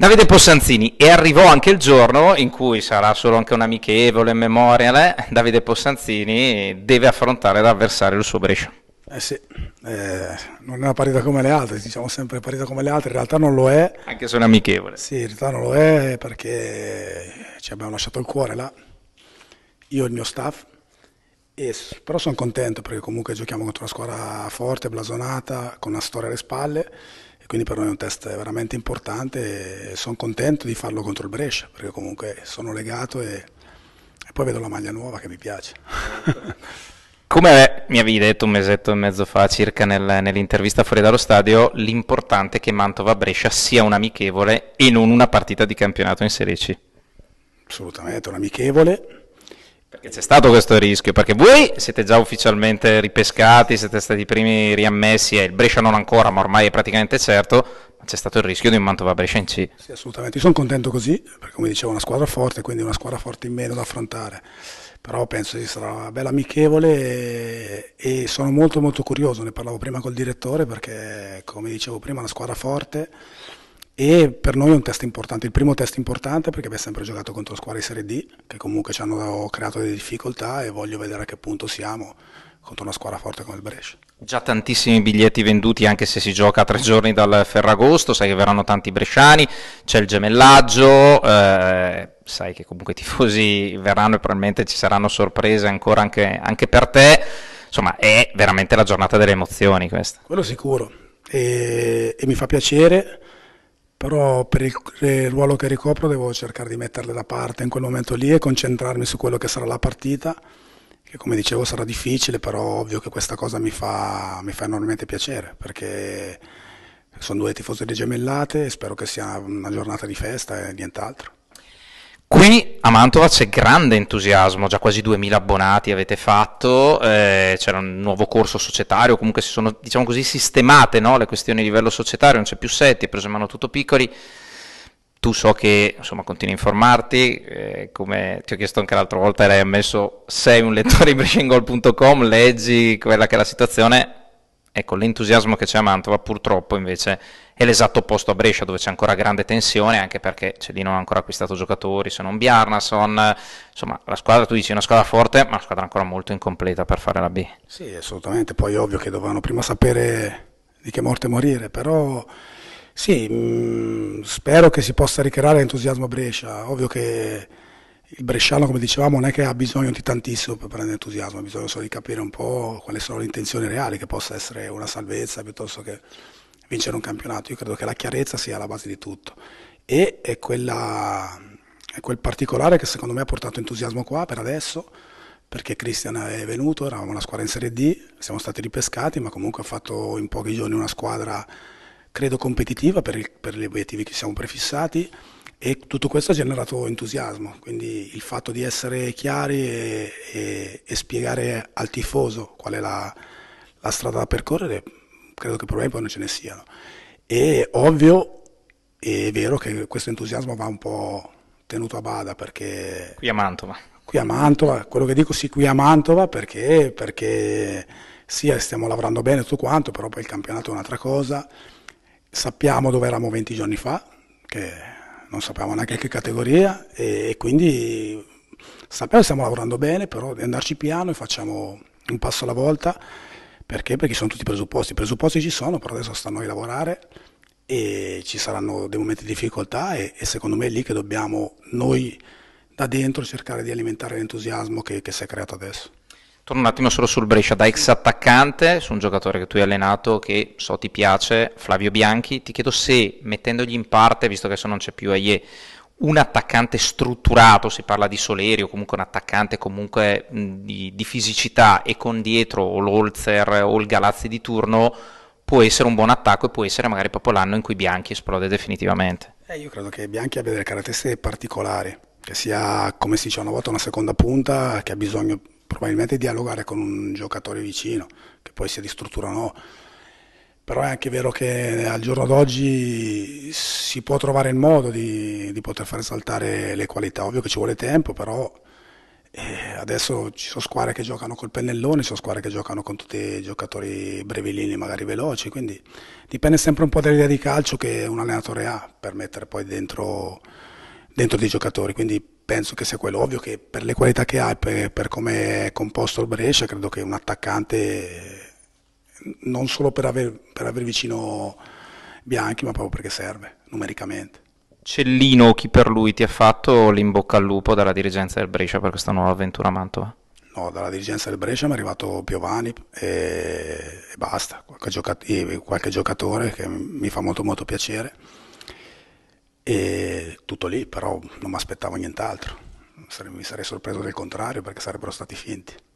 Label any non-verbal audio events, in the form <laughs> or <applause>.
Davide Possanzini, e arrivò anche il giorno in cui sarà solo anche un amichevole memoria, eh, Davide Possanzini deve affrontare l'avversario il suo Brescia. Eh sì, eh, non è una partita come le altre, diciamo sempre partita come le altre, in realtà non lo è. Anche se è un amichevole. Sì, in realtà non lo è perché ci abbiamo lasciato il cuore là, io e il mio staff, e, però sono contento perché comunque giochiamo contro una squadra forte, blasonata, con una storia alle spalle quindi per noi è un test veramente importante e sono contento di farlo contro il Brescia perché comunque sono legato e, e poi vedo la maglia nuova che mi piace. <laughs> Come mi avevi detto un mesetto e mezzo fa circa nel, nell'intervista fuori dallo stadio, l'importante è che Mantova-Brescia sia un amichevole e non una partita di campionato in Serie C. Assolutamente, un amichevole, perché c'è stato questo rischio, perché voi siete già ufficialmente ripescati, siete stati i primi riammessi e il Brescia non ancora, ma ormai è praticamente certo, ma c'è stato il rischio di un Mantova-Brescia in C. Sì, assolutamente, io sono contento così, perché come dicevo è una squadra forte, quindi una squadra forte in meno da affrontare, però penso che sarà una bella amichevole e, e sono molto molto curioso, ne parlavo prima col direttore perché come dicevo prima è una squadra forte e per noi è un test importante, il primo test importante perché abbiamo sempre giocato contro squadre di Serie D che comunque ci hanno creato delle difficoltà e voglio vedere a che punto siamo contro una squadra forte come il Brescia. Già tantissimi biglietti venduti anche se si gioca a tre giorni dal Ferragosto, sai che verranno tanti bresciani, c'è il gemellaggio, eh, sai che comunque i tifosi verranno e probabilmente ci saranno sorprese ancora anche, anche per te, insomma è veramente la giornata delle emozioni questa. Quello sicuro e, e mi fa piacere però per eh, il, ruolo che ricopro devo cercare di metterle da parte in quel momento lì e concentrarmi su quello che sarà la partita, che come dicevo sarà difficile, però ovvio che questa cosa mi fa, mi fa enormemente piacere, perché sono due di gemellate e spero che sia una giornata di festa e nient'altro. Qui a Mantova c'è grande entusiasmo, già quasi 2000 abbonati avete fatto, eh, c'era un nuovo corso societario, comunque si sono diciamo così, sistemate no? le questioni a livello societario, non c'è più Setti, è preso in mano tutto Piccoli, tu so che insomma, continui a informarti, eh, come ti ho chiesto anche l'altra volta, l'hai ammesso, sei un lettore in brescingol.com, leggi quella che è la situazione, Ecco, l'entusiasmo che c'è a Mantova purtroppo invece è l'esatto opposto a Brescia, dove c'è ancora grande tensione, anche perché Cellino non ha ancora acquistato giocatori, se non Bjarnason, insomma la squadra, tu dici, è una squadra forte, ma una squadra ancora molto incompleta per fare la B. Sì, assolutamente, poi è ovvio che dovevano prima sapere di che morte morire, però sì, mh, mm, spero che si possa ricreare entusiasmo a Brescia, ovvio che il bresciano, come dicevamo, non è che ha bisogno di tantissimo per prendere entusiasmo, ha bisogno solo di capire un po' quali sono le intenzioni reali, che possa essere una salvezza piuttosto che vincere un campionato. Io credo che la chiarezza sia la base di tutto e è, quella, è quel particolare che secondo me ha portato entusiasmo qua per adesso perché Cristian è venuto, eravamo una squadra in Serie D, siamo stati ripescati, ma comunque ha fatto in pochi giorni una squadra credo competitiva per, il, per gli obiettivi che siamo prefissati e tutto questo ha generato entusiasmo, quindi il fatto di essere chiari e, e, e spiegare al tifoso qual è la, la, strada da percorrere, credo che problemi poi non ce ne siano. E ovvio è vero che questo entusiasmo va un po' tenuto a bada perché... Qui a Mantova. Qui a Mantova, quello che dico sì qui a Mantova perché, perché sì, stiamo lavorando bene tutto quanto, però poi il campionato è un'altra cosa. Sappiamo dove eravamo 20 giorni fa, che non sapevamo neanche che categoria e, e quindi sappiamo che stiamo lavorando bene, però di andarci piano e facciamo un passo alla volta perché? Perché ci sono tutti i presupposti, i presupposti ci sono, però adesso sta a noi lavorare e ci saranno dei momenti di difficoltà e, e, secondo me è lì che dobbiamo noi da dentro cercare di alimentare l'entusiasmo che, che si è creato adesso. Torno un attimo solo sul Brescia, da ex attaccante, su un giocatore che tu hai allenato, che so ti piace, Flavio Bianchi, ti chiedo se mettendogli in parte, visto che adesso non c'è più Aie, un attaccante strutturato, si parla di Soleri o comunque un attaccante comunque di, di fisicità e con dietro o l'Olzer o il Galazzi di turno, può essere un buon attacco e può essere magari proprio l'anno in cui Bianchi esplode definitivamente. Eh, io credo che Bianchi abbia delle caratteristiche particolari, che sia, come si dice una volta, una seconda punta, che ha bisogno probabilmente dialogare con un giocatore vicino, che poi sia di struttura o no. Però è anche vero che al giorno d'oggi si può trovare il modo di, di poter far saltare le qualità. Ovvio che ci vuole tempo, però eh, adesso ci sono squadre che giocano col pennellone, ci sono squadre che giocano con tutti i giocatori brevilini, magari veloci. Quindi dipende sempre un po' dall'idea di calcio che un allenatore ha per mettere poi dentro, dentro dei giocatori. Quindi penso che sia quello ovvio che per le qualità che ha e per, per come è composto il Brescia credo che un attaccante non solo per aver, per aver vicino Bianchi ma proprio perché serve numericamente Cellino chi per lui ti ha fatto l'imbocca al lupo dalla dirigenza del Brescia per questa nuova avventura a Mantova? No, dalla dirigenza del Brescia mi è arrivato Piovani e, e basta, qualche, qualche giocatore che mi fa molto molto piacere e tutto lì, però non mi aspettavo nient'altro. Mi sarei sorpreso del contrario perché sarebbero stati finti.